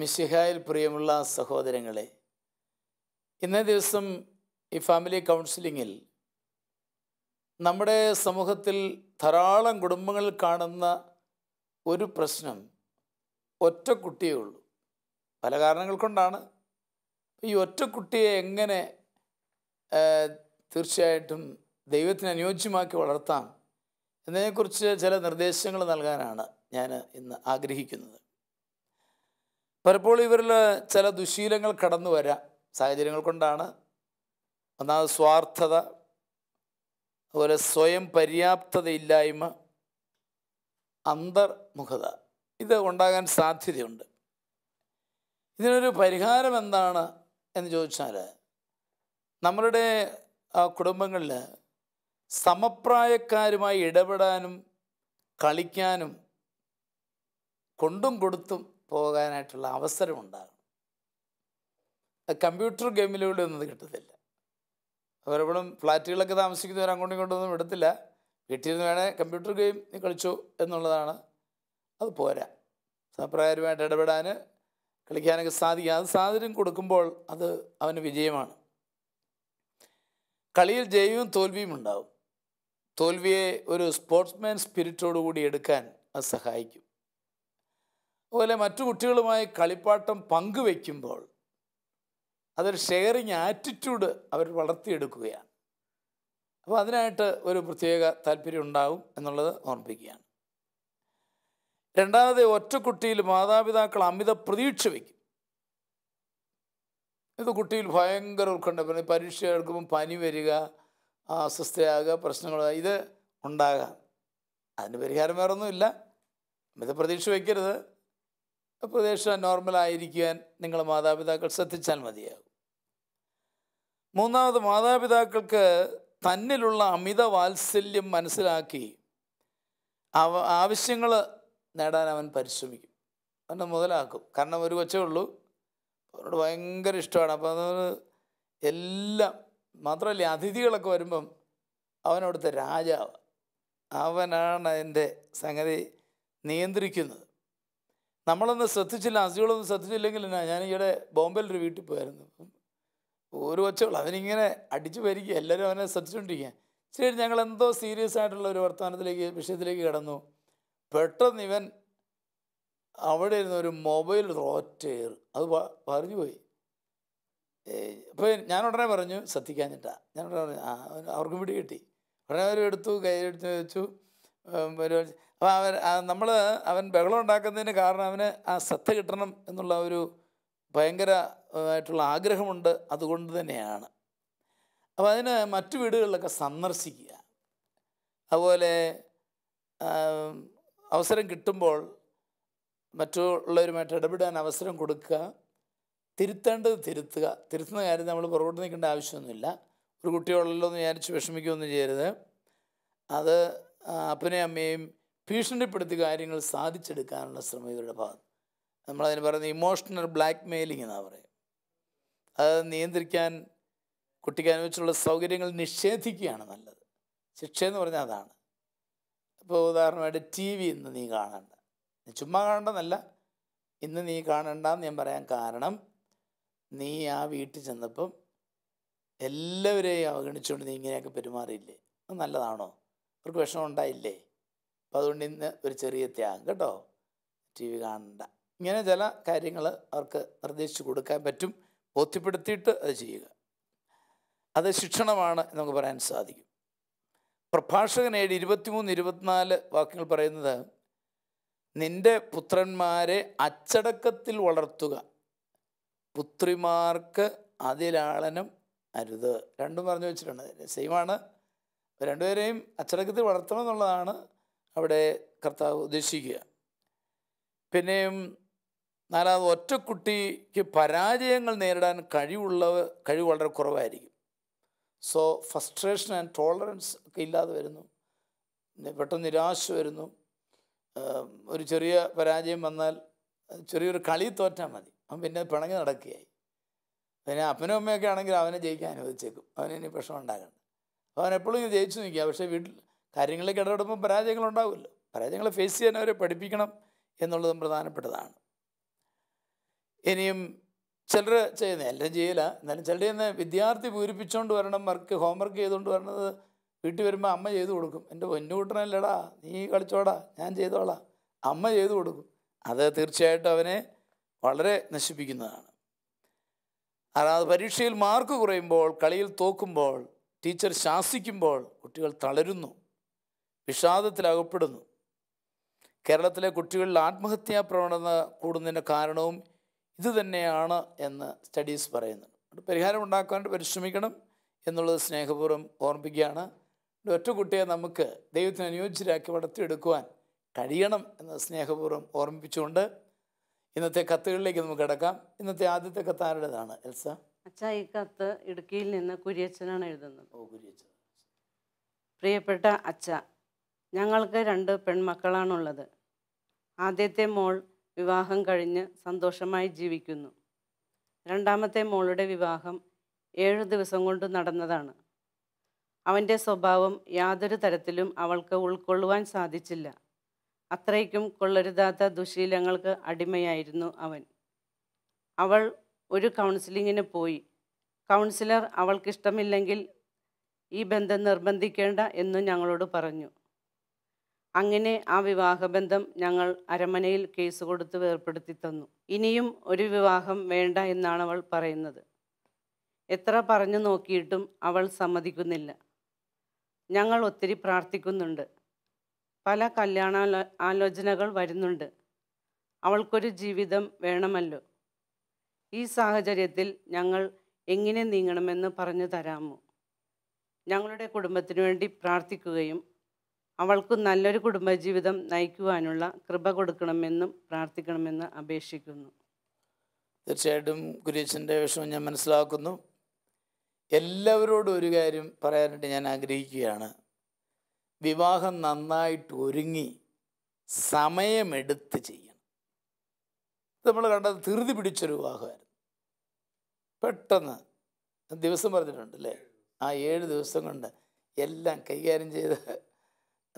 മിശിഹായിൽ പ്രിയമുള്ള സഹോദരങ്ങളെ ഇന്നേ ദിവസം ഈ ഫാമിലി കൗൺസിലിങ്ങിൽ നമ്മുടെ സമൂഹത്തിൽ ധാരാളം കുടുംബങ്ങളിൽ കാണുന്ന ഒരു പ്രശ്നം ഒറ്റ കുട്ടിയേ ഉള്ളൂ പല കാരണങ്ങൾ കൊണ്ടാണ് ഈ ഒറ്റ കുട്ടിയെ എങ്ങനെ തീർച്ചയായിട്ടും ദൈവത്തിന് അനുയോജ്യമാക്കി വളർത്താം എന്നതിനെക്കുറിച്ച് ചില നിർദ്ദേശങ്ങൾ നൽകാനാണ് ഞാൻ ഇന്ന് ആഗ്രഹിക്കുന്നത് പലപ്പോഴും ഇവരിൽ ചില ദുശീലങ്ങൾ കടന്നു വരാം സാഹചര്യങ്ങൾ കൊണ്ടാണ് ഒന്നാമത് സ്വാർത്ഥത അതുപോലെ സ്വയം പര്യാപ്തതയില്ലായ്മ അന്തർമുഖത ഇത് ഉണ്ടാകാൻ സാധ്യതയുണ്ട് ഇതിനൊരു പരിഹാരം എന്താണ് എന്ന് ചോദിച്ചാൽ നമ്മളുടെ കുടുംബങ്ങളിൽ സമപ്രായക്കാരുമായി ഇടപെടാനും കളിക്കാനും കൊണ്ടും കൊടുത്തും പോകാനായിട്ടുള്ള അവസരമുണ്ടാകും കമ്പ്യൂട്ടർ ഗെയിമിലൂടെ ഒന്നും കിട്ടത്തില്ല അവരെപ്പോഴും ഫ്ലാറ്റുകളൊക്കെ താമസിക്കുന്നവർ അങ്ങോട്ടും ഇങ്ങോട്ടൊന്നും വിടത്തില്ല വീട്ടിൽ വേണേൽ കമ്പ്യൂട്ടർ ഗെയിം നീ കളിച്ചു എന്നുള്ളതാണ് അത് പോരാ സഹപ്രകാരമായിട്ട് ഇടപെടാൻ കളിക്കാനൊക്കെ സാധിക്കും അത് സാധനം കൊടുക്കുമ്പോൾ അത് അവന് വിജയമാണ് കളിയിൽ ജയവും തോൽവിയും ഉണ്ടാവും തോൽവിയെ ഒരു സ്പോർട്സ്മാൻ സ്പിരിറ്റോടുകൂടി എടുക്കാൻ അത് സഹായിക്കും അതുപോലെ മറ്റു കുട്ടികളുമായി കളിപ്പാട്ടം പങ്കുവെക്കുമ്പോൾ അതൊരു ഷെയറിങ് ആറ്റിറ്റ്യൂഡ് അവർ വളർത്തിയെടുക്കുകയാണ് അപ്പോൾ അതിനായിട്ട് ഒരു പ്രത്യേക താല്പര്യം ഉണ്ടാവും എന്നുള്ളത് ഓർമ്മിപ്പിക്കുകയാണ് രണ്ടാമത് കുട്ടിയിൽ മാതാപിതാക്കൾ അമിത പ്രതീക്ഷ വയ്ക്കും ഇത് കുട്ടിയിൽ ഭയങ്കര ഉത്കണ്ഠ പരീക്ഷ എടുക്കുമ്പോൾ പനി വരിക അസ്വസ്ഥയാകുക പ്രശ്നങ്ങൾ ഇത് ഉണ്ടാകാം അതിന് പരിഹാരം വേറൊന്നുമില്ല അമിത പ്രതീക്ഷ വയ്ക്കരുത് പ്രദേശം നോർമലായിരിക്കാൻ നിങ്ങൾ മാതാപിതാക്കൾ ശ്രദ്ധിച്ചാൽ മതിയാകും മൂന്നാമത് മാതാപിതാക്കൾക്ക് തന്നിലുള്ള അമിത വാത്സല്യം മനസ്സിലാക്കി അവ ആവശ്യങ്ങൾ നേടാൻ അവൻ പരിശ്രമിക്കും അവനെ മുതലാക്കും കാരണം ഒരു കൊച്ചേ ഉള്ളൂ അവനോട് ഭയങ്കര ഇഷ്ടമാണ് അപ്പോൾ അത് എല്ലാം മാത്രമല്ല അതിഥികളൊക്കെ വരുമ്പം അവനവിടുത്തെ രാജാവ് അവനാണ് അതിൻ്റെ സംഗതി നിയന്ത്രിക്കുന്നത് നമ്മളൊന്ന് ശ്രദ്ധിച്ചില്ല അസികളൊന്നും ശ്രദ്ധിച്ചില്ലെങ്കിൽ എന്നാ ഞാൻ ഈയിടെ ബോംബെയിൽ ഒരു വീട്ടിൽ പോയായിരുന്നു ഒരു ഒച്ചകൾ അവനിങ്ങനെ അടിച്ചു പരിക്കുക എല്ലാവരും അവനെ ശ്രദ്ധിച്ചുകൊണ്ടിരിക്കുക ശരി ഞങ്ങൾ എന്തോ സീരിയസ് ആയിട്ടുള്ള ഒരു വർത്തമാനത്തിലേക്ക് വിഷയത്തിലേക്ക് കടന്നു പെട്ടെന്ന് ഇവൻ അവിടെ ഇരുന്ന ഒരു മൊബൈൽ റോറ്റേർ അത് പറഞ്ഞു പോയി അപ്പോൾ ഞാൻ ഉടനെ പറഞ്ഞു ശ്രദ്ധിക്കാഞ്ഞിട്ടാണ് ഞാൻ ഉടനെ പറഞ്ഞു അവർക്ക് പിടി കിട്ടി ഉടനെ അവരെടുത്തു എടുത്തു കയ്യിലെടുത്ത് വെച്ചു അപ്പോൾ അവൻ നമ്മൾ അവൻ ബഹളം ഉണ്ടാക്കുന്നതിന് കാരണം അവന് ആ ശ്രദ്ധ കിട്ടണം എന്നുള്ള ഒരു ഭയങ്കര ആയിട്ടുള്ള ആഗ്രഹമുണ്ട് അതുകൊണ്ട് തന്നെയാണ് അപ്പോൾ അതിന് മറ്റു വീടുകളിലൊക്കെ സന്ദർശിക്കുക അതുപോലെ അവസരം കിട്ടുമ്പോൾ മറ്റുള്ളവരുമായിട്ട് ഇടപെടാൻ അവസരം കൊടുക്കുക തിരുത്തേണ്ടത് തിരുത്തുക തിരുത്തുന്ന കാര്യം നമ്മൾ പുറകോട്ട് നിൽക്കേണ്ട ആവശ്യമൊന്നുമില്ല ഒരു കുട്ടിയുള്ളല്ലോ എന്ന് വിചാരിച്ച് വിഷമിക്കുകയൊന്നും ചെയ്യരുത് അത് അപ്പനെ അമ്മയും ഭീഷണിപ്പെടുത്തി കാര്യങ്ങൾ സാധിച്ചെടുക്കാനുള്ള ശ്രമം ഇവരുടെ ഭാഗത്ത് നമ്മളതിന് പറയുന്നത് ഇമോഷണൽ ബ്ലാക്ക് മെയിലിംഗ് എന്നാണ് പറയുക അത് നിയന്ത്രിക്കാൻ കുട്ടിക്ക് അനുവദിച്ചുള്ള സൗകര്യങ്ങൾ നിഷേധിക്കുകയാണ് നല്ലത് ശിക്ഷ എന്ന് പറഞ്ഞാൽ അതാണ് ഇപ്പോൾ ഉദാഹരണമായിട്ട് ടി വി ഇന്ന് നീ കാണണ്ട ചുമ്മാ കാണണ്ടെന്നല്ല ഇന്ന് നീ കാണണ്ടെന്ന് ഞാൻ പറയാൻ കാരണം നീ ആ വീട്ടിൽ ചെന്നപ്പം എല്ലാവരെയും അവഗണിച്ചുകൊണ്ട് നീ ഇങ്ങനെയൊക്കെ പെരുമാറിയില്ലേ നല്ലതാണോ അവർക്ക് വിഷമം ഉണ്ടായില്ലേ അപ്പോൾ അതുകൊണ്ട് ഇന്ന് ഒരു ചെറിയ ത്യാഗം കേട്ടോ ടി വി കാണണ്ട ഇങ്ങനെ ചില കാര്യങ്ങൾ അവർക്ക് നിർദ്ദേശിച്ചു കൊടുക്കാൻ പറ്റും ബോധ്യപ്പെടുത്തിയിട്ട് അത് ചെയ്യുക അത് ശിക്ഷണമാണ് നമുക്ക് പറയാൻ സാധിക്കും പ്രഭാഷകൻ ഏഴ് ഇരുപത്തിമൂന്ന് ഇരുപത്തിനാല് വാക്യങ്ങൾ പറയുന്നത് നിന്റെ പുത്രന്മാരെ അച്ചടക്കത്തിൽ വളർത്തുക പുത്രിമാർക്ക് അതിലാളനം അരുത് രണ്ടും പറഞ്ഞു വെച്ചിട്ടുണ്ട് സെയിമാണ് രണ്ടുപേരെയും അച്ചടക്കത്തിൽ വളർത്തണം എന്നുള്ളതാണ് അവിടെ കർത്താവ് ഉദ്ദേശിക്കുക പിന്നെയും നാലാമത് ഒറ്റക്കുട്ടിക്ക് പരാജയങ്ങൾ നേരിടാൻ കഴിവുള്ള കഴിവ് വളരെ കുറവായിരിക്കും സോ ഫസ്ട്രേഷൻ ആൻഡ് ടോളറൻസ് ഒക്കെ ഇല്ലാതെ വരുന്നു പെട്ടെന്ന് നിരാശ വരുന്നു ഒരു ചെറിയ പരാജയം വന്നാൽ ചെറിയൊരു കളി തോറ്റാൽ മതി അവൻ പിന്നെ പിണങ്ങി നടക്കുകയായി പിന്നെ അപ്പനും അമ്മയൊക്കെ ആണെങ്കിൽ അവനെ ജയിക്കാൻ അനുവദിച്ചേക്കും അവനിനി വിഷമം ഉണ്ടാകണ്ട അവൻ എപ്പോഴും ഇത് ജയിച്ചു നിൽക്കുക പക്ഷേ വീട്ടിൽ കാര്യങ്ങളിലേക്ക് ഇടപെടുമ്പോൾ പരാജയങ്ങൾ ഉണ്ടാവില്ല പരാജയങ്ങൾ ഫേസ് ചെയ്യാൻ അവരെ പഠിപ്പിക്കണം എന്നുള്ളതും പ്രധാനപ്പെട്ടതാണ് ഇനിയും ചിലർ ചെയ്യുന്ന എല്ലാം ചെയ്യില്ല എന്നാലും ചിലർ ചെയ്യുന്ന വിദ്യാർത്ഥി പൂരിപ്പിച്ചുകൊണ്ട് വരണം വർക്ക് ഹോംവർക്ക് ചെയ്തുകൊണ്ട് വരണത് വീട്ടിൽ വരുമ്പോൾ അമ്മ ചെയ്തു കൊടുക്കും എൻ്റെ പൊന്നു നീ കളിച്ചോടാ ഞാൻ ചെയ്തോളാം അമ്മ ചെയ്തു കൊടുക്കും അത് തീർച്ചയായിട്ടും അവനെ വളരെ നശിപ്പിക്കുന്നതാണ് അതായത് പരീക്ഷയിൽ മാർക്ക് കുറയുമ്പോൾ കളിയിൽ തോക്കുമ്പോൾ ടീച്ചർ ശാസിക്കുമ്പോൾ കുട്ടികൾ തളരുന്നു വിഷാദത്തിലകപ്പെടുന്നു കേരളത്തിലെ കുട്ടികളിൽ ആത്മഹത്യാ പ്രവണത കൂടുന്നതിൻ്റെ കാരണവും ഇതുതന്നെയാണ് എന്ന് സ്റ്റഡീസ് പറയുന്നുണ്ട് പരിഹാരം ഉണ്ടാക്കാൻ പരിശ്രമിക്കണം എന്നുള്ളത് സ്നേഹപൂർവ്വം ഓർമ്മിപ്പിക്കുകയാണ് ഒറ്റ കുട്ടിയെ നമുക്ക് ദൈവത്തിന് അനുയോജ്യരാക്കി വളർത്തിയെടുക്കുവാൻ കഴിയണം എന്ന് സ്നേഹപൂർവ്വം ഓർമ്മിപ്പിച്ചുകൊണ്ട് ഇന്നത്തെ കത്തുകളിലേക്ക് നമുക്ക് കിടക്കാം ഇന്നത്തെ ആദ്യത്തെ കത്ത് ആരുടേതാണ് എൽസ അച്ഛ ഈ കത്ത് ഇടുക്കിയിൽ നിന്ന് കുര്യച്ചനാണ് എഴുതുന്നത് ഓ പ്രിയപ്പെട്ട അച്ഛ ഞങ്ങൾക്ക് രണ്ട് പെൺമക്കളാണുള്ളത് ആദ്യത്തെ മോൾ വിവാഹം കഴിഞ്ഞ് സന്തോഷമായി ജീവിക്കുന്നു രണ്ടാമത്തെ മോളുടെ വിവാഹം ഏഴ് ദിവസം കൊണ്ട് നടന്നതാണ് അവൻ്റെ സ്വഭാവം യാതൊരു തരത്തിലും അവൾക്ക് ഉൾക്കൊള്ളുവാൻ സാധിച്ചില്ല അത്രയ്ക്കും കൊള്ളരുതാത്ത ദുശീലങ്ങൾക്ക് അടിമയായിരുന്നു അവൻ അവൾ ഒരു കൗൺസിലിങ്ങിന് പോയി കൗൺസിലർ അവൾക്കിഷ്ടമില്ലെങ്കിൽ ഈ ബന്ധം നിർബന്ധിക്കേണ്ട എന്ന് ഞങ്ങളോട് പറഞ്ഞു അങ്ങനെ ആ വിവാഹബന്ധം ഞങ്ങൾ അരമനയിൽ കേസ് കൊടുത്ത് വേർപ്പെടുത്തി തന്നു ഇനിയും ഒരു വിവാഹം വേണ്ട എന്നാണ് അവൾ പറയുന്നത് എത്ര പറഞ്ഞു നോക്കിയിട്ടും അവൾ സമ്മതിക്കുന്നില്ല ഞങ്ങൾ ഒത്തിരി പ്രാർത്ഥിക്കുന്നുണ്ട് പല കല്യാണ ആലോചനകൾ വരുന്നുണ്ട് അവൾക്കൊരു ജീവിതം വേണമല്ലോ ഈ സാഹചര്യത്തിൽ ഞങ്ങൾ എങ്ങനെ നീങ്ങണമെന്ന് പറഞ്ഞു തരാമോ ഞങ്ങളുടെ കുടുംബത്തിനു വേണ്ടി പ്രാർത്ഥിക്കുകയും അവൾക്ക് നല്ലൊരു കുടുംബജീവിതം നയിക്കുവാനുള്ള കൃപ കൊടുക്കണമെന്നും പ്രാർത്ഥിക്കണമെന്ന് അപേക്ഷിക്കുന്നു തീർച്ചയായിട്ടും കുര്യച്ചൻ്റെ വിഷമം ഞാൻ മനസ്സിലാക്കുന്നു എല്ലാവരോടും ഒരു കാര്യം പറയാനായിട്ട് ഞാൻ ആഗ്രഹിക്കുകയാണ് വിവാഹം നന്നായിട്ട് ഒരുങ്ങി സമയമെടുത്ത് ചെയ്യും നമ്മൾ കണ്ടത് ധൃതി പിടിച്ചൊരു വിവാഹമായിരുന്നു പെട്ടെന്ന് ദിവസം പറഞ്ഞിട്ടുണ്ട് അല്ലേ ആ ഏഴ് ദിവസം കൊണ്ട് എല്ലാം കൈകാര്യം ചെയ്ത്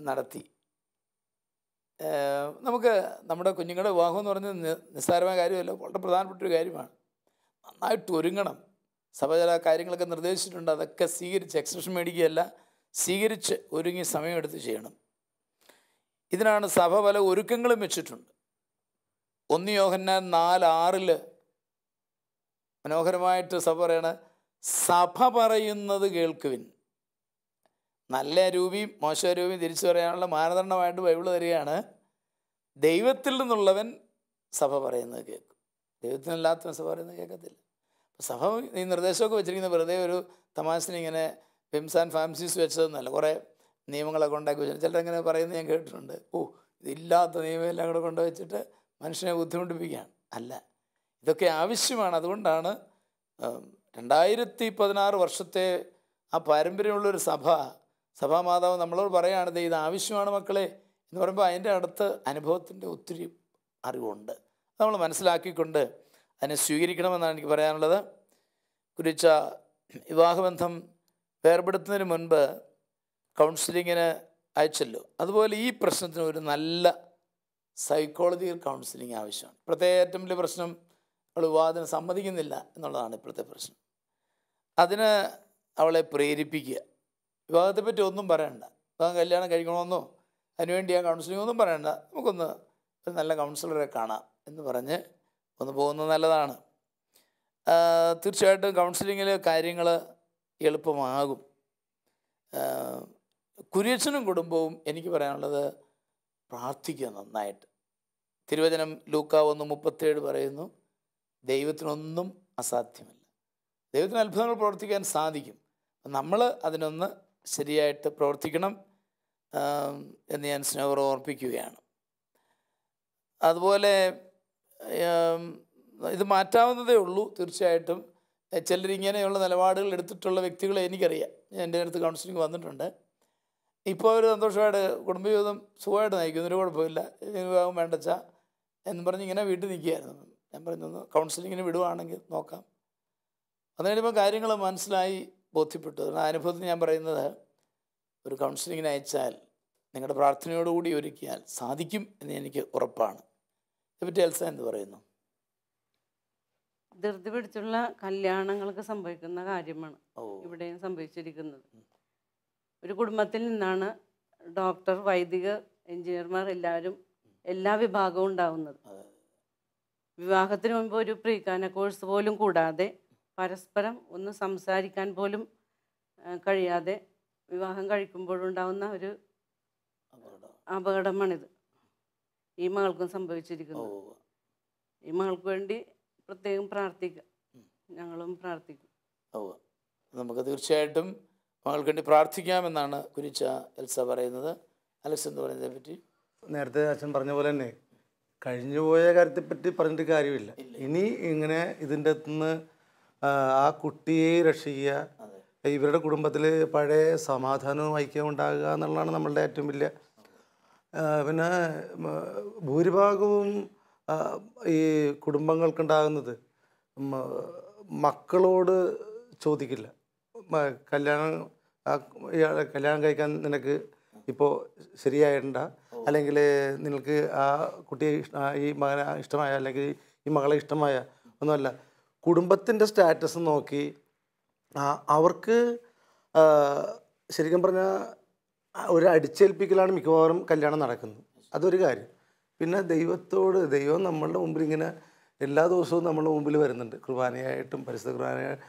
നടത്തി നമുക്ക് നമ്മുടെ കുഞ്ഞുങ്ങളുടെ വിവാഹം എന്ന് പറഞ്ഞത് നിസ്സാരമായ കാര്യമല്ല വളരെ പ്രധാനപ്പെട്ട ഒരു കാര്യമാണ് നന്നായിട്ട് ഒരുങ്ങണം സഭചല കാര്യങ്ങളൊക്കെ നിർദ്ദേശിച്ചിട്ടുണ്ട് അതൊക്കെ സ്വീകരിച്ച് എക്സ്പ്രഷൻ മേടിക്കുകയല്ല സ്വീകരിച്ച് ഒരുങ്ങി സമയമെടുത്ത് ചെയ്യണം ഇതിനാണ് സഭ പല ഒരുക്കങ്ങളും വെച്ചിട്ടുണ്ട് ഒന്ന് യോഹന്നാൻ നാല് ആറിൽ മനോഹരമായിട്ട് സഭ പറയണ സഭ പറയുന്നത് കേൾക്കുവിൻ നല്ല രൂപിയും മോശ രൂപിയും തിരിച്ചു പറയാനുള്ള മാനദണ്ഡമായിട്ട് ബൈബിൾ തരികയാണ് ദൈവത്തിൽ നിന്നുള്ളവൻ സഭ പറയുന്നത് കേൾക്കും ദൈവത്തിൽ നിന്നല്ലാത്തവൻ സഭ പറയുന്നത് കേൾക്കത്തില്ല സഭ ഈ നിർദ്ദേശമൊക്കെ വെച്ചിരിക്കുന്ന വെറുതെ ഒരു തമാശനെ ഇങ്ങനെ ഫിംസ് ആൻഡ് ഫാംസീസ് വെച്ചതെന്നല്ല കുറേ നിയമങ്ങളൊക്കെ ഉണ്ടാക്കി വെച്ചിട്ടുണ്ട് ചിലരങ്ങനെ പറയുന്നത് ഞാൻ കേട്ടിട്ടുണ്ട് ഓ ഇതില്ലാത്ത എല്ലാം കൂടെ കൊണ്ടുവച്ചിട്ട് മനുഷ്യനെ ബുദ്ധിമുട്ടിപ്പിക്കുകയാണ് അല്ല ഇതൊക്കെ ആവശ്യമാണ് അതുകൊണ്ടാണ് രണ്ടായിരത്തി പതിനാറ് വർഷത്തെ ആ പാരമ്പര്യമുള്ളൊരു സഭ സഭാമാതാവ് നമ്മളോട് പറയുകയാണ് ഇത് ആവശ്യമാണ് മക്കളെ എന്ന് പറയുമ്പോൾ അതിൻ്റെ അടുത്ത് അനുഭവത്തിൻ്റെ ഒത്തിരി അറിവുണ്ട് നമ്മൾ മനസ്സിലാക്കിക്കൊണ്ട് അതിനെ സ്വീകരിക്കണമെന്നാണ് എനിക്ക് പറയാനുള്ളത് കുറിച്ച വിവാഹബന്ധം വേർപെടുത്തുന്നതിന് മുൻപ് കൗൺസിലിങ്ങിന് അയച്ചല്ലോ അതുപോലെ ഈ പ്രശ്നത്തിന് ഒരു നല്ല സൈക്കോളജിക്കൽ കൗൺസിലിംഗ് ആവശ്യമാണ് ഇപ്പോഴത്തെ ഏറ്റവും വലിയ പ്രശ്നം അവൾ വിവാഹത്തിന് സമ്മതിക്കുന്നില്ല എന്നുള്ളതാണ് ഇപ്പോഴത്തെ പ്രശ്നം അതിന് അവളെ പ്രേരിപ്പിക്കുക പറ്റി ഒന്നും പറയണ്ട വിവാഹം കല്യാണം കഴിക്കണമെന്നോ അതിനുവേണ്ടി ആ കൗൺസിലിംഗ് ഒന്നും പറയണ്ട നമുക്കൊന്ന് ഒരു നല്ല കൗൺസിലറെ കാണാം എന്ന് പറഞ്ഞ് ഒന്ന് പോകുന്നത് നല്ലതാണ് തീർച്ചയായിട്ടും കൗൺസിലിങ്ങിൽ കാര്യങ്ങൾ എളുപ്പമാകും കുര്യച്ചനും കുടുംബവും എനിക്ക് പറയാനുള്ളത് പ്രാർത്ഥിക്കുക നന്നായിട്ട് തിരുവചനം ലൂക്ക ഒന്ന് മുപ്പത്തേഴ് പറയുന്നു ദൈവത്തിനൊന്നും അസാധ്യമല്ല ദൈവത്തിന് അത്ഭുതങ്ങൾ പ്രവർത്തിക്കാൻ സാധിക്കും നമ്മൾ അതിനൊന്ന് ശരിയായിട്ട് പ്രവർത്തിക്കണം എന്ന് ഞാൻ സ്നേഹർ ഓർപ്പിക്കുകയാണ് അതുപോലെ ഇത് മാറ്റാവുന്നതേ ഉള്ളൂ തീർച്ചയായിട്ടും ചിലരിങ്ങനെയുള്ള നിലപാടുകൾ എടുത്തിട്ടുള്ള വ്യക്തികളെ എനിക്കറിയാം എൻ്റെ അടുത്ത് കൗൺസിലിംഗ് വന്നിട്ടുണ്ട് ഇപ്പോൾ അവർ സന്തോഷമായിട്ട് കുടുംബജീവിതം സുഖമായിട്ട് നയിക്കുന്നു ഒരു കുഴപ്പമില്ല വിവാഹം വേണ്ടച്ചാൽ എന്ന് പറഞ്ഞ് ഇങ്ങനെ വീട്ടിൽ നിൽക്കുകയായിരുന്നു ഞാൻ പറഞ്ഞു കൗൺസിലിങ്ങിന് വിടുവാണെങ്കിൽ നോക്കാം അത് കഴിയുമ്പോൾ കാര്യങ്ങൾ മനസ്സിലായി ബോധ്യപ്പെട്ടു കാരണം അനുഭവത്തിൽ ഞാൻ പറയുന്നത് ഒരു കൗൺസിലിങ്ങിന് അയച്ചാൽ നിങ്ങളുടെ പ്രാർത്ഥനയോടുകൂടി ഒരുക്കിയാൽ സാധിക്കും എന്ന് എനിക്ക് ഉറപ്പാണ് ഇതേപ്പറ്റി എൽസ എന്ത് പറയുന്നു ധൃതി പിടിച്ചുള്ള കല്യാണങ്ങൾക്ക് സംഭവിക്കുന്ന കാര്യമാണ് ഇവിടെയും സംഭവിച്ചിരിക്കുന്നത് ഒരു കുടുംബത്തിൽ നിന്നാണ് ഡോക്ടർ വൈദിക എഞ്ചിനീയർമാർ എല്ലാവരും എല്ലാ വിഭാഗവും ഉണ്ടാവുന്നത് വിവാഹത്തിന് മുമ്പ് ഒരു പ്രീകാന കോഴ്സ് പോലും കൂടാതെ പരസ്പരം ഒന്ന് സംസാരിക്കാൻ പോലും കഴിയാതെ വിവാഹം കഴിക്കുമ്പോഴുണ്ടാവുന്ന ഒരു അപകടമാണിത് ഈ മകൾക്കും സംഭവിച്ചിരിക്കുന്നു ഈ മകൾക്ക് വേണ്ടി പ്രത്യേകം പ്രാർത്ഥിക്കാം ഞങ്ങളും പ്രാർത്ഥിക്കും നമുക്ക് തീർച്ചയായിട്ടും മകൾക്ക് വേണ്ടി പ്രാർത്ഥിക്കാമെന്നാണ് കുരിച്ച എൽസ പറയുന്നത് അലക്സ് എന്ന് പറയുന്നതിനെ പറ്റി നേരത്തെ അച്ഛൻ പറഞ്ഞ പോലെ തന്നെ കഴിഞ്ഞുപോയ കാര്യത്തെപ്പറ്റി പറഞ്ഞിട്ട് കാര്യമില്ല ഇനി ഇങ്ങനെ ഇതിൻ്റെ അകത്തുനിന്ന് ആ കുട്ടിയെ രക്ഷിക്കുക ഇവരുടെ കുടുംബത്തിൽ പഴയ സമാധാനവും ഐക്യവും ഉണ്ടാകുക എന്നുള്ളതാണ് നമ്മളുടെ ഏറ്റവും വലിയ പിന്നെ ഭൂരിഭാഗവും ഈ കുടുംബങ്ങൾക്കുണ്ടാകുന്നത് മക്കളോട് ചോദിക്കില്ല കല്യാണം കല്യാണം കഴിക്കാൻ നിനക്ക് ഇപ്പോൾ ശരിയായിട്ടുണ്ടാ അല്ലെങ്കിൽ നിങ്ങൾക്ക് ആ കുട്ടിയെ ഈ മകനെ ഇഷ്ടമായ അല്ലെങ്കിൽ ഈ മകളെ ഇഷ്ടമായ ഒന്നുമല്ല കുടുംബത്തിൻ്റെ സ്റ്റാറ്റസ് നോക്കി അവർക്ക് ശരിക്കും പറഞ്ഞാൽ ഒരു അടിച്ചേൽപ്പിക്കലാണ് മിക്കവാറും കല്യാണം നടക്കുന്നത് അതൊരു കാര്യം പിന്നെ ദൈവത്തോട് ദൈവം നമ്മളുടെ മുമ്പിൽ ഇങ്ങനെ എല്ലാ ദിവസവും നമ്മളുടെ മുമ്പിൽ വരുന്നുണ്ട് കുർബാനയായിട്ടും പരിശുദ്ധ കുർബാനയായിട്ടും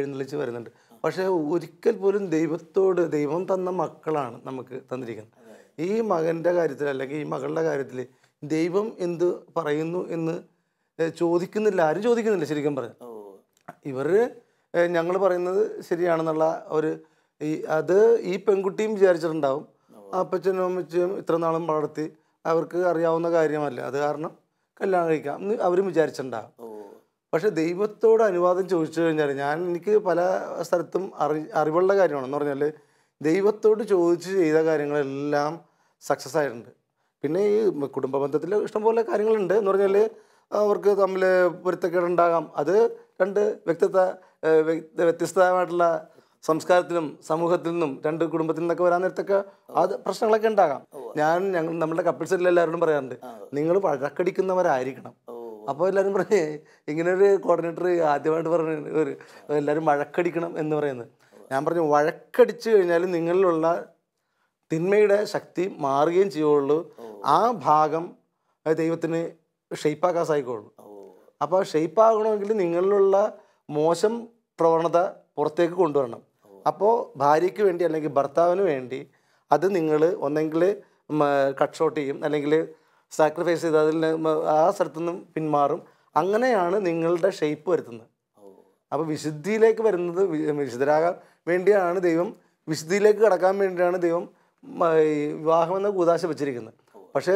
എഴുന്നള്ളിച്ച് വരുന്നുണ്ട് പക്ഷേ ഒരിക്കൽ പോലും ദൈവത്തോട് ദൈവം തന്ന മക്കളാണ് നമുക്ക് തന്നിരിക്കുന്നത് ഈ മകൻ്റെ കാര്യത്തിൽ അല്ലെങ്കിൽ ഈ മകളുടെ കാര്യത്തിൽ ദൈവം എന്ത് പറയുന്നു എന്ന് ചോദിക്കുന്നില്ല ആരും ചോദിക്കുന്നില്ല ശരിക്കും പറഞ്ഞു ഇവർ ഞങ്ങൾ പറയുന്നത് ശരിയാണെന്നുള്ള ഒരു ഈ അത് ഈ പെൺകുട്ടിയും വിചാരിച്ചിട്ടുണ്ടാവും അപ്പച്ചനും അമ്മച്ചും ഇത്ര നാളും വളർത്തി അവർക്ക് അറിയാവുന്ന കാര്യമല്ല അത് കാരണം കല്യാണം കഴിക്കാം എന്ന് അവരും വിചാരിച്ചിട്ടുണ്ടാകും പക്ഷെ ദൈവത്തോട് അനുവാദം ചോദിച്ചു കഴിഞ്ഞാൽ ഞാൻ എനിക്ക് പല സ്ഥലത്തും അറി അറിവുള്ള കാര്യമാണെന്ന് പറഞ്ഞാൽ ദൈവത്തോട് ചോദിച്ച് ചെയ്ത കാര്യങ്ങളെല്ലാം സക്സസ് ആയിട്ടുണ്ട് പിന്നെ ഈ കുടുംബ ബന്ധത്തിൽ ഇഷ്ടംപോലെ കാര്യങ്ങളുണ്ട് എന്ന് പറഞ്ഞാൽ അവർക്ക് തമ്മിൽ ഉണ്ടാകാം അത് രണ്ട് വ്യക്തിത്വ വ്യത്യസ്തമായിട്ടുള്ള സംസ്കാരത്തിനും സമൂഹത്തിൽ നിന്നും രണ്ട് കുടുംബത്തിൽ നിന്നൊക്കെ വരാൻ നേരത്തൊക്കെ അത് പ്രശ്നങ്ങളൊക്കെ ഉണ്ടാകാം ഞാൻ ഞങ്ങൾ നമ്മുടെ സെറ്റിൽ എല്ലാവരോടും പറയാറുണ്ട് നിങ്ങൾ വഴക്കടിക്കുന്നവരായിരിക്കണം അപ്പോൾ എല്ലാവരും പറഞ്ഞേ ഇങ്ങനെ ഒരു കോർഡിനേറ്റർ ആദ്യമായിട്ട് ഒരു എല്ലാവരും വഴക്കടിക്കണം എന്ന് പറയുന്നത് ഞാൻ പറഞ്ഞു വഴക്കടിച്ചു കഴിഞ്ഞാൽ നിങ്ങളിലുള്ള തിന്മയുടെ ശക്തി മാറുകയും ചെയ്യുള്ളൂ ആ ഭാഗം ദൈവത്തിന് ഷെയ്പ്പാക്കാൻ സാധിക്കുള്ളൂ അപ്പോൾ ഷെയ്പ്പാകണമെങ്കിൽ നിങ്ങളിലുള്ള മോശം പ്രവണത പുറത്തേക്ക് കൊണ്ടുവരണം അപ്പോൾ ഭാര്യയ്ക്ക് വേണ്ടി അല്ലെങ്കിൽ ഭർത്താവിന് വേണ്ടി അത് നിങ്ങൾ ഒന്നെങ്കിൽ കട്ട് ഷോട്ട് ചെയ്യും അല്ലെങ്കിൽ സാക്രിഫൈസ് ചെയ്ത് അതിൽ ആ സ്ഥലത്തു നിന്നും പിന്മാറും അങ്ങനെയാണ് നിങ്ങളുടെ ഷെയ്പ്പ് വരുത്തുന്നത് അപ്പോൾ വിശുദ്ധിയിലേക്ക് വരുന്നത് വിശുദ്ധരാകാൻ വേണ്ടിയാണ് ദൈവം വിശുദ്ധിയിലേക്ക് കടക്കാൻ വേണ്ടിയാണ് ദൈവം വിവാഹമെന്ന കൂതാശ വെച്ചിരിക്കുന്നത് പക്ഷേ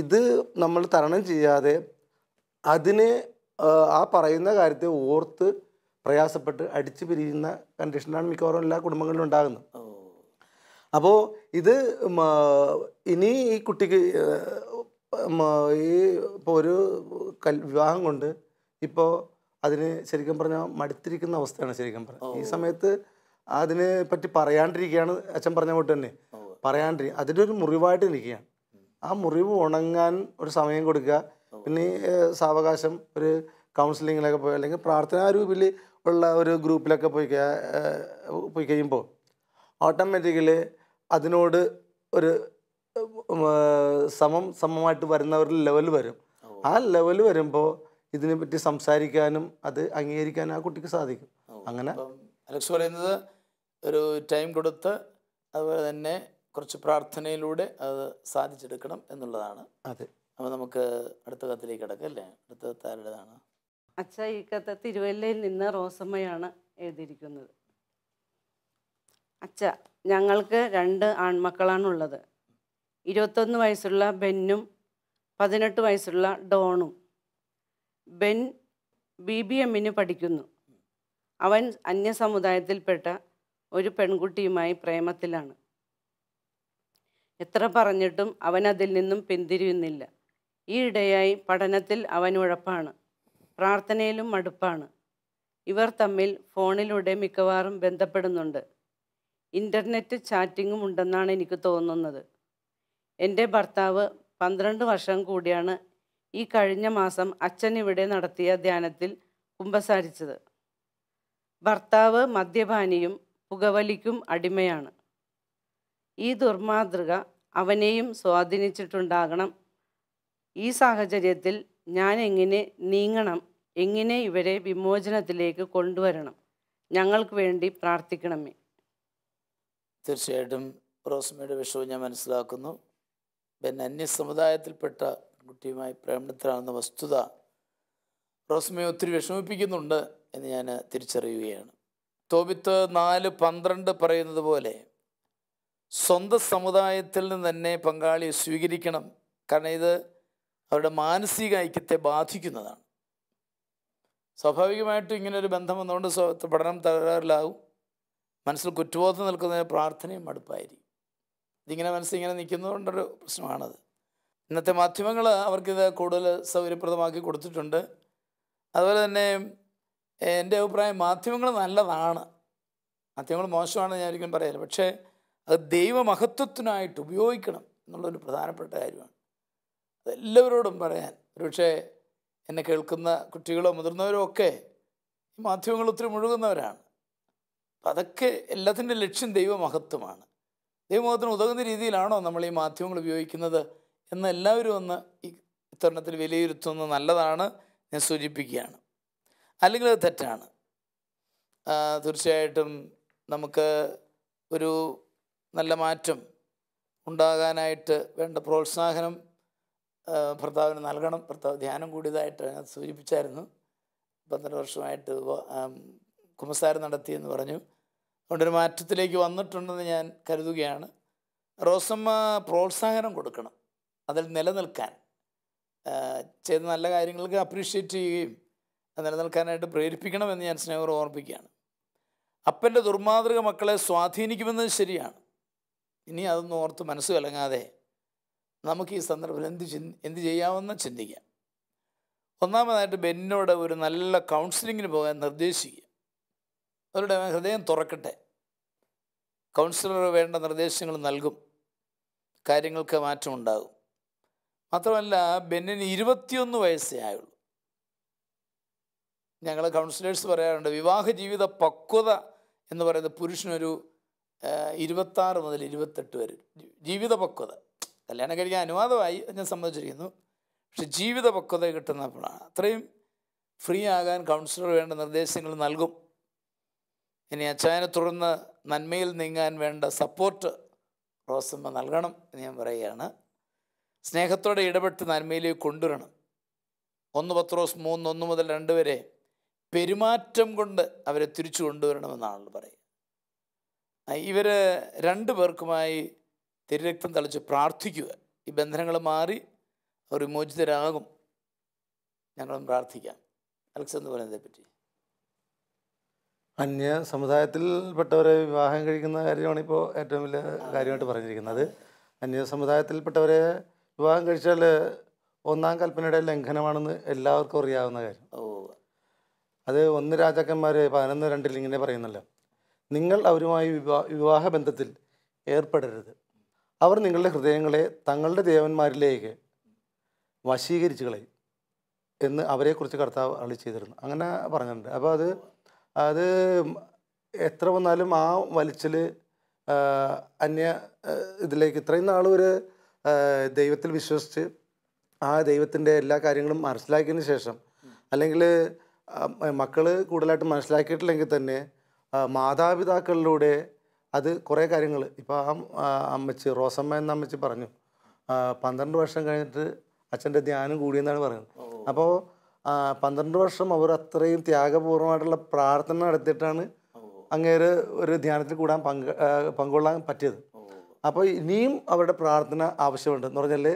ഇത് നമ്മൾ തരണം ചെയ്യാതെ അതിനെ ആ പറയുന്ന കാര്യത്തെ ഓർത്ത് പ്രയാസപ്പെട്ട് അടിച്ചു പിരിയുന്ന കണ്ടീഷനാണ് മിക്കവാറും എല്ലാ കുടുംബങ്ങളിലും ഉണ്ടാകുന്നത് അപ്പോൾ ഇത് ഇനി ഈ കുട്ടിക്ക് ഈ ഇപ്പോൾ ഒരു കൽ വിവാഹം കൊണ്ട് ഇപ്പോൾ അതിന് ശരിക്കും പറഞ്ഞാൽ മടുത്തിരിക്കുന്ന അവസ്ഥയാണ് ശരിക്കും പറഞ്ഞാൽ ഈ സമയത്ത് അതിനെ പറ്റി പറയാണ്ടിരിക്കുകയാണ് അച്ഛൻ പറഞ്ഞ പോലെ തന്നെ പറയാണ്ടിരിക്കുക അതിൻ്റെ ഒരു മുറിവായിട്ട് നിൽക്കുകയാണ് ആ മുറിവ് ഉണങ്ങാൻ ഒരു സമയം കൊടുക്കുക പിന്നെ സാവകാശം ഒരു കൗൺസിലിങ്ങിലൊക്കെ പോയി അല്ലെങ്കിൽ പ്രാർത്ഥനാ രൂപിൽ ഉള്ള ഒരു ഗ്രൂപ്പിലൊക്കെ പോയി പോയി കഴിയുമ്പോൾ ഓട്ടോമാറ്റിക്കലി അതിനോട് ഒരു സമം സമമായിട്ട് വരുന്ന ഒരു ലെവൽ വരും ആ ലെവൽ വരുമ്പോൾ ഇതിനെപ്പറ്റി സംസാരിക്കാനും അത് അംഗീകരിക്കാനും ആ കുട്ടിക്ക് സാധിക്കും അങ്ങനെ അലക്സ് പറയുന്നത് ഒരു ടൈം കൊടുത്ത് അതുപോലെ തന്നെ കുറച്ച് പ്രാർത്ഥനയിലൂടെ അത് സാധിച്ചെടുക്കണം എന്നുള്ളതാണ് അതെ അപ്പോൾ നമുക്ക് അടുത്ത കത്തിലേക്ക് കിടക്കാം അല്ലേ അടുത്ത കത്താരുടേതാണ് അച്ഛ ഈ കഥ തിരുവല്ലയിൽ നിന്ന് റോസമ്മയാണ് എഴുതിയിരിക്കുന്നത് അച്ഛ ഞങ്ങൾക്ക് രണ്ട് ആൺമക്കളാണുള്ളത് ഇരുപത്തൊന്ന് വയസ്സുള്ള ബെന്നും പതിനെട്ട് വയസ്സുള്ള ഡോണും ബെൻ ബി ബി എമ്മിന് പഠിക്കുന്നു അവൻ അന്യസമുദായത്തിൽപ്പെട്ട ഒരു പെൺകുട്ടിയുമായി പ്രേമത്തിലാണ് എത്ര പറഞ്ഞിട്ടും അവൻ അതിൽ നിന്നും പിന്തിരിയുന്നില്ല ഈയിടെയായി പഠനത്തിൽ അവൻ ഉഴപ്പാണ് പ്രാർത്ഥനയിലും മടുപ്പാണ് ഇവർ തമ്മിൽ ഫോണിലൂടെ മിക്കവാറും ബന്ധപ്പെടുന്നുണ്ട് ഇൻ്റർനെറ്റ് ചാറ്റിങ്ങും ഉണ്ടെന്നാണ് എനിക്ക് തോന്നുന്നത് എൻ്റെ ഭർത്താവ് പന്ത്രണ്ട് വർഷം കൂടിയാണ് ഈ കഴിഞ്ഞ മാസം അച്ഛൻ ഇവിടെ നടത്തിയ ധ്യാനത്തിൽ കുമ്പസാരിച്ചത് ഭർത്താവ് മദ്യപാനിയും പുകവലിക്കും അടിമയാണ് ഈ ദുർമാതൃക അവനെയും സ്വാധീനിച്ചിട്ടുണ്ടാകണം ഈ സാഹചര്യത്തിൽ ഞാൻ എങ്ങനെ നീങ്ങണം എങ്ങനെ ഇവരെ വിമോചനത്തിലേക്ക് കൊണ്ടുവരണം ഞങ്ങൾക്ക് വേണ്ടി പ്രാർത്ഥിക്കണമേ തീർച്ചയായിട്ടും റോസ്മയുടെ വിഷയം ഞാൻ മനസ്സിലാക്കുന്നു പിന്നെ അന്യ സമുദായത്തിൽപ്പെട്ട കുട്ടിയുമായി പ്രേമത്തിലാണെന്ന വസ്തുത റോസ്മയെ ഒത്തിരി വിഷമിപ്പിക്കുന്നുണ്ട് എന്ന് ഞാൻ തിരിച്ചറിയുകയാണ് തോബിത്ത് നാല് പന്ത്രണ്ട് പറയുന്നത് പോലെ സ്വന്തം സമുദായത്തിൽ നിന്ന് തന്നെ പങ്കാളിയെ സ്വീകരിക്കണം കാരണം ഇത് അവരുടെ മാനസിക ഐക്യത്തെ ബാധിക്കുന്നതാണ് സ്വാഭാവികമായിട്ടും ഇങ്ങനൊരു ബന്ധം വന്നുകൊണ്ട് പഠനം തകരാറിലാവും മനസ്സിൽ കുറ്റബോധം നിൽക്കുന്നതിന് പ്രാർത്ഥനയും മടുപ്പായിരിക്കും ഇതിങ്ങനെ മനസ്സിങ്ങനെ നിൽക്കുന്നതുകൊണ്ടൊരു പ്രശ്നമാണത് ഇന്നത്തെ മാധ്യമങ്ങൾ അവർക്കിത് കൂടുതൽ സൗകര്യപ്രദമാക്കി കൊടുത്തിട്ടുണ്ട് അതുപോലെ തന്നെ എൻ്റെ അഭിപ്രായം മാധ്യമങ്ങൾ നല്ലതാണ് മാധ്യമങ്ങൾ മോശമാണ് ഞാൻ ഒരിക്കലും പറയാറ് പക്ഷേ അത് ദൈവമഹത്വത്തിനായിട്ട് ഉപയോഗിക്കണം എന്നുള്ളൊരു പ്രധാനപ്പെട്ട കാര്യമാണ് അതെല്ലാവരോടും പറയാൻ ഒരുപക്ഷെ എന്നെ കേൾക്കുന്ന കുട്ടികളോ മുതിർന്നവരോ ഒക്കെ ഈ മാധ്യമങ്ങൾ ഒത്തിരി മുഴുകുന്നവരാണ് അപ്പം അതൊക്കെ എല്ലാത്തിൻ്റെ ലക്ഷ്യം ദൈവമഹത്വമാണ് ദൈവമഹത്വത്തിന് ഉതകുന്ന രീതിയിലാണോ നമ്മൾ ഈ മാധ്യമങ്ങൾ ഉപയോഗിക്കുന്നത് എന്ന് എല്ലാവരും ഒന്ന് ഈ ഇത്തരണത്തിൽ വിലയിരുത്തുന്നത് നല്ലതാണ് ഞാൻ സൂചിപ്പിക്കുകയാണ് അല്ലെങ്കിൽ അത് തെറ്റാണ് തീർച്ചയായിട്ടും നമുക്ക് ഒരു നല്ല മാറ്റം ഉണ്ടാകാനായിട്ട് വേണ്ട പ്രോത്സാഹനം ഭർത്താവിന് നൽകണം ഭർത്താവ് ധ്യാനം കൂടിയതായിട്ട് അത് സൂചിപ്പിച്ചായിരുന്നു പന്ത്രണ്ട് വർഷമായിട്ട് കുമ്പസാരം നടത്തിയെന്ന് പറഞ്ഞു അതുകൊണ്ടൊരു മാറ്റത്തിലേക്ക് വന്നിട്ടുണ്ടെന്ന് ഞാൻ കരുതുകയാണ് റോസമ്മ പ്രോത്സാഹനം കൊടുക്കണം അതിൽ നിലനിൽക്കാൻ ചെയ്ത നല്ല കാര്യങ്ങൾക്ക് അപ്രീഷിയേറ്റ് ചെയ്യുകയും നിലനിൽക്കാനായിട്ട് പ്രേരിപ്പിക്കണമെന്ന് ഞാൻ സ്നേഹർ ഓർമ്മിപ്പിക്കുകയാണ് അപ്പൻ്റെ ദുർമാതൃക മക്കളെ സ്വാധീനിക്കുമെന്നത് ശരിയാണ് ഇനി അതൊന്നും ഓർത്ത് മനസ്സ് കലങ്ങാതെ നമുക്ക് ഈ സന്ദർഭത്തിൽ എന്ത് ചിന് എന്ത് ചെയ്യാമെന്ന് ചിന്തിക്കാം ഒന്നാമതായിട്ട് ബെന്നിനോട് ഒരു നല്ല കൗൺസിലിങ്ങിന് പോകാൻ നിർദ്ദേശിക്കുക അവരുടെ ഹൃദയം തുറക്കട്ടെ കൗൺസിലർ വേണ്ട നിർദ്ദേശങ്ങൾ നൽകും കാര്യങ്ങൾക്ക് മാറ്റമുണ്ടാകും മാത്രമല്ല ബെന്നിന് ഇരുപത്തിയൊന്ന് വയസ്സേ ആയുള്ളൂ ഞങ്ങൾ കൗൺസിലേഴ്സ് പറയാറുണ്ട് വിവാഹ ജീവിത പക്വത എന്ന് പറയുന്നത് പുരുഷനൊരു ഇരുപത്താറ് മുതൽ ഇരുപത്തെട്ട് വരെ ജീവിത പക്വത കല്യാണം കഴിക്കാൻ അനുവാദമായി ഞാൻ സംബന്ധിച്ചിരിക്കുന്നു പക്ഷെ ജീവിത പക്വത കിട്ടുന്നപ്പോഴാണ് അത്രയും ഫ്രീ ആകാൻ കൗൺസിലർ വേണ്ട നിർദ്ദേശങ്ങൾ നൽകും ഇനി അച്ചായനെ തുടർന്ന് നന്മയിൽ നീങ്ങാൻ വേണ്ട സപ്പോർട്ട് റോസമ്മ നൽകണം എന്ന് ഞാൻ പറയുകയാണ് സ്നേഹത്തോടെ ഇടപെട്ട് നന്മയിലേക്ക് കൊണ്ടുവരണം ഒന്ന് പത്രോസ് മൂന്ന് ഒന്ന് മുതൽ രണ്ട് വരെ പെരുമാറ്റം കൊണ്ട് അവരെ തിരിച്ചു കൊണ്ടുവരണമെന്നാണല്ലോ പറയുക ഇവർ രണ്ടു പേർക്കുമായി തിരുരക്തം തളിച്ച് പ്രാർത്ഥിക്കുക ഈ ബന്ധനങ്ങൾ മാറി അവർ വിമോചിതരാകും ഞങ്ങളും പ്രാർത്ഥിക്കാം അലക്സ് എന്ന് പറ്റി അന്യ സമുദായത്തിൽപ്പെട്ടവരെ വിവാഹം കഴിക്കുന്ന കാര്യമാണ് ഇപ്പോൾ ഏറ്റവും വലിയ കാര്യമായിട്ട് പറഞ്ഞിരിക്കുന്നത് അന്യ സമുദായത്തിൽപ്പെട്ടവരെ വിവാഹം കഴിച്ചാൽ ഒന്നാം കൽപ്പനയുടെ ലംഘനമാണെന്ന് എല്ലാവർക്കും അറിയാവുന്ന കാര്യം ഓ അത് ഒന്ന് രാജാക്കന്മാർ പതിനൊന്ന് രണ്ടിൽ ഇങ്ങനെ പറയുന്നല്ലോ നിങ്ങൾ അവരുമായി വിവാഹ ബന്ധത്തിൽ ഏർപ്പെടരുത് അവർ നിങ്ങളുടെ ഹൃദയങ്ങളെ തങ്ങളുടെ ദേവന്മാരിലേക്ക് വശീകരിച്ചു കളയും എന്ന് അവരെക്കുറിച്ച് കർത്താവ് അളി ചെയ്തിരുന്നു അങ്ങനെ പറഞ്ഞിട്ടുണ്ട് അപ്പോൾ അത് അത് എത്ര വന്നാലും ആ വലിച്ചിൽ അന്യ ഇതിലേക്ക് ഇത്രയും നാൾ ഒരു ദൈവത്തിൽ വിശ്വസിച്ച് ആ ദൈവത്തിൻ്റെ എല്ലാ കാര്യങ്ങളും മനസ്സിലാക്കിയതിന് ശേഷം അല്ലെങ്കിൽ മക്കൾ കൂടുതലായിട്ട് മനസ്സിലാക്കിയിട്ടില്ലെങ്കിൽ തന്നെ മാതാപിതാക്കളിലൂടെ അത് കുറേ കാര്യങ്ങൾ ഇപ്പോൾ ആ അമ്മച്ച് റോസമ്മ എന്ന അമ്മച്ച് പറഞ്ഞു പന്ത്രണ്ട് വർഷം കഴിഞ്ഞിട്ട് അച്ഛൻ്റെ ധ്യാനം കൂടിയെന്നാണ് പറയുന്നത് അപ്പോൾ പന്ത്രണ്ട് വർഷം അവർ അത്രയും ത്യാഗപൂർവ്വമായിട്ടുള്ള പ്രാർത്ഥന നടത്തിയിട്ടാണ് അങ്ങേര് ഒരു ധ്യാനത്തിൽ കൂടാൻ പങ്ക് പങ്കുകൊള്ളാൻ പറ്റിയത് അപ്പോൾ ഇനിയും അവരുടെ പ്രാർത്ഥന ആവശ്യമുണ്ട് എന്ന് പറഞ്ഞാൽ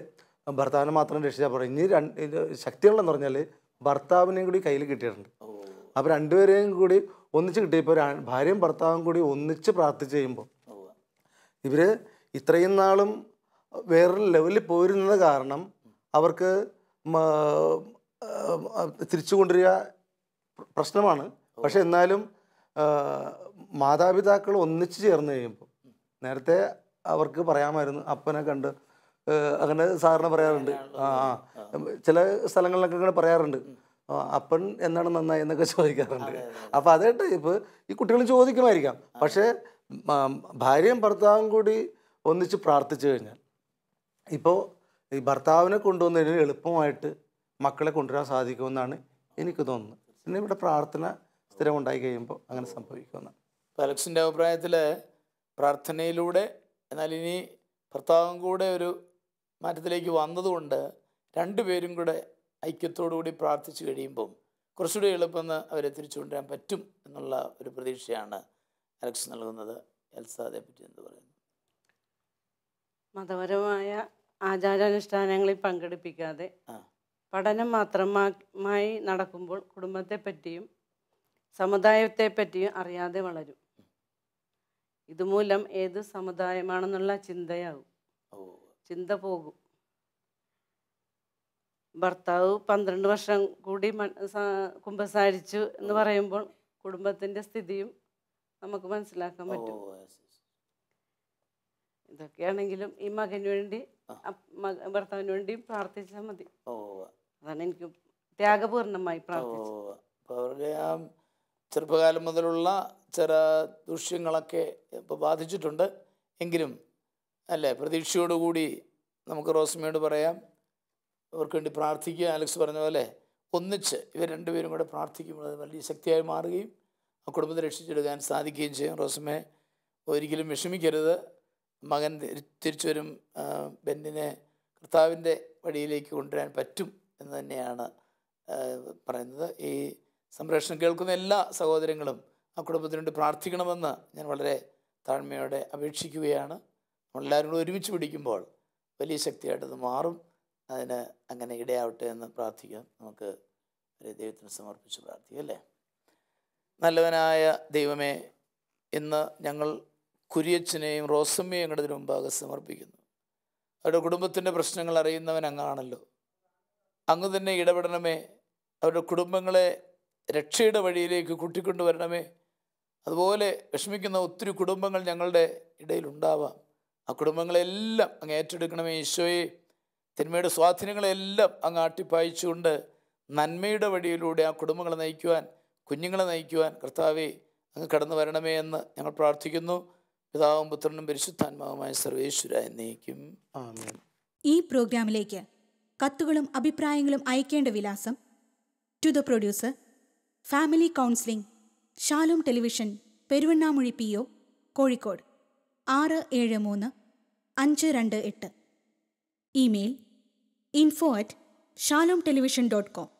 ഭർത്താവിനെ മാത്രം രക്ഷിച്ചാൽ പറയും ഇനി രണ്ട് ശക്തികളെന്ന് പറഞ്ഞാൽ ഭർത്താവിനെയും കൂടി കയ്യിൽ കിട്ടിയിട്ടുണ്ട് അപ്പൊ രണ്ടുപേരെയും കൂടി ഒന്നിച്ച് കിട്ടിയപ്പോൾ ഭാര്യയും ഭർത്താവും കൂടി ഒന്നിച്ച് പ്രാർത്ഥിച്ച് ചെയ്യുമ്പോൾ ഇവര് ഇത്രയും നാളും വേറൊരു ലെവലിൽ പോയിരുന്നത് കാരണം അവർക്ക് തിരിച്ചു കൊണ്ടുവരിക പ്രശ്നമാണ് പക്ഷെ എന്നാലും മാതാപിതാക്കൾ ഒന്നിച്ചു ചേർന്ന് കഴിയുമ്പോൾ നേരത്തെ അവർക്ക് പറയാമായിരുന്നു അപ്പനെ കണ്ട് അങ്ങനെ സാറിന് പറയാറുണ്ട് ആ ചില സ്ഥലങ്ങളിലൊക്കെ ഇങ്ങനെ പറയാറുണ്ട് അപ്പൻ എന്നാണ് നന്നായി എന്നൊക്കെ ചോദിക്കാറുണ്ട് അപ്പൊ അതായിട്ട് ഇപ്പൊ ഈ കുട്ടികൾ ചോദിക്കുമായിരിക്കാം പക്ഷേ ഭാര്യയും ഭർത്താവും കൂടി ഒന്നിച്ച് പ്രാർത്ഥിച്ചു കഴിഞ്ഞാൽ ഇപ്പോൾ ഈ ഭർത്താവിനെ കൊണ്ടുവന്നതിന് എളുപ്പമായിട്ട് മക്കളെ കൊണ്ടുവരാൻ സാധിക്കുമെന്നാണ് എനിക്ക് തോന്നുന്നത് പിന്നെ ഇവിടെ പ്രാർത്ഥന സ്ഥിരം ഉണ്ടായി കഴിയുമ്പോൾ അങ്ങനെ സംഭവിക്കുമെന്നാണ് അലക്സിൻ്റെ അഭിപ്രായത്തിൽ പ്രാർത്ഥനയിലൂടെ എന്നാൽ ഇനി ഭർത്താവും കൂടെ ഒരു മാറ്റത്തിലേക്ക് വന്നതുകൊണ്ട് രണ്ടുപേരും കൂടെ ഐക്യത്തോടുകൂടി പ്രാർത്ഥിച്ചു കഴിയുമ്പം കുറച്ചുകൂടി എളുപ്പമെന്ന് അവരെ തിരിച്ചു കൊണ്ടുവരാൻ പറ്റും എന്നുള്ള ഒരു പ്രതീക്ഷയാണ് അലക്സ് നൽകുന്നത് എൽസാദെ പറ്റി എന്ത് പറയുന്നു മതപരമായ ആചാരാനുഷ്ഠാനങ്ങളിൽ പങ്കെടുപ്പിക്കാതെ പഠനം മാത്രമായി നടക്കുമ്പോൾ കുടുംബത്തെ പറ്റിയും സമുദായത്തെ പറ്റിയും അറിയാതെ വളരും ഇതുമൂലം ഏത് സമുദായമാണെന്നുള്ള ചിന്തയാവും ചിന്ത പോകും ഭർത്താവ് പന്ത്രണ്ട് വർഷം കൂടി കുംഭസാരിച്ചു എന്ന് പറയുമ്പോൾ കുടുംബത്തിൻ്റെ സ്ഥിതിയും നമുക്ക് മനസ്സിലാക്കാൻ പറ്റും ഇതൊക്കെയാണെങ്കിലും ഈ മകന് വേണ്ടി ഭർത്താവിന് വേണ്ടി പ്രാർത്ഥിച്ചാൽ മതി അതാണ് എനിക്ക് ത്യാഗപൂർണമായി പ്രാർത്ഥിച്ചു ചെറുപ്പകാലം മുതലുള്ള ചില ദൂഷ്യങ്ങളൊക്കെ ഇപ്പോൾ ബാധിച്ചിട്ടുണ്ട് എങ്കിലും അല്ലേ പ്രതീക്ഷയോടുകൂടി നമുക്ക് റോസ്മയോട് പറയാം അവർക്ക് വേണ്ടി പ്രാർത്ഥിക്കുക അലക്സ് പറഞ്ഞ പോലെ ഒന്നിച്ച് ഇവർ രണ്ടുപേരും കൂടെ പ്രാർത്ഥിക്കുമ്പോൾ അത് വലിയ ശക്തിയായി മാറുകയും ആ കുടുംബത്തെ രക്ഷിച്ചെടുക്കാൻ സാധിക്കുകയും ചെയ്യും റോസ്മെ ഒരിക്കലും വിഷമിക്കരുത് മകൻ തിരിച്ചു വരും ബെന്നിനെ കർത്താവിൻ്റെ വഴിയിലേക്ക് കൊണ്ടുവരാൻ പറ്റും എന്ന് തന്നെയാണ് പറയുന്നത് ഈ സംപ്രേഷണം കേൾക്കുന്ന എല്ലാ സഹോദരങ്ങളും ആ കുടുംബത്തിനുണ്ട് പ്രാർത്ഥിക്കണമെന്ന് ഞാൻ വളരെ താഴ്മയോടെ അപേക്ഷിക്കുകയാണ് എല്ലാവരും കൂടെ ഒരുമിച്ച് പിടിക്കുമ്പോൾ വലിയ ശക്തിയായിട്ടത് മാറും അതിന് അങ്ങനെ ഇടയാവട്ടെ എന്ന് പ്രാർത്ഥിക്കാം നമുക്ക് ദൈവത്തിന് സമർപ്പിച്ച് പ്രാർത്ഥിക്കാം അല്ലേ നല്ലവനായ ദൈവമേ ഇന്ന് ഞങ്ങൾ കുര്യച്ചനെയും റോസമ്മയും ഞങ്ങളുടെ മുമ്പാകെ സമർപ്പിക്കുന്നു അവരുടെ കുടുംബത്തിൻ്റെ പ്രശ്നങ്ങൾ അറിയുന്നവൻ അങ്ങാണല്ലോ അങ്ങ് തന്നെ ഇടപെടണമേ അവരുടെ കുടുംബങ്ങളെ രക്ഷയുടെ വഴിയിലേക്ക് കൂട്ടിക്കൊണ്ടുവരണമേ അതുപോലെ വിഷമിക്കുന്ന ഒത്തിരി കുടുംബങ്ങൾ ഞങ്ങളുടെ ഇടയിലുണ്ടാവാം ആ കുടുംബങ്ങളെല്ലാം അങ്ങ് ഏറ്റെടുക്കണമേ ഈശോയെ തിന്മയുടെ സ്വാധീനങ്ങളെല്ലാം അങ്ങ് ആട്ടിപ്പായിച്ചുകൊണ്ട് നന്മയുടെ വഴിയിലൂടെ ആ കുടുംബങ്ങളെ നയിക്കുവാൻ കുഞ്ഞുങ്ങളെ നയിക്കുവാൻ കർത്താവെ അങ്ങ് കടന്നു വരണമേ എന്ന് ഞങ്ങൾ പ്രാർത്ഥിക്കുന്നു പിതാവും പുത്രനും പരിശുദ്ധാത്മാവുമായ സർവേശ്വരായ നയിക്കും ഈ പ്രോഗ്രാമിലേക്ക് കത്തുകളും അഭിപ്രായങ്ങളും അയക്കേണ്ട വിലാസം to the producer family counselling Shalom television Peruvannamuzhi P O Kozhikode ആറ് ഏഴ് മൂന്ന് അഞ്ച് രണ്ട് എട്ട് email info at Shalom television dot com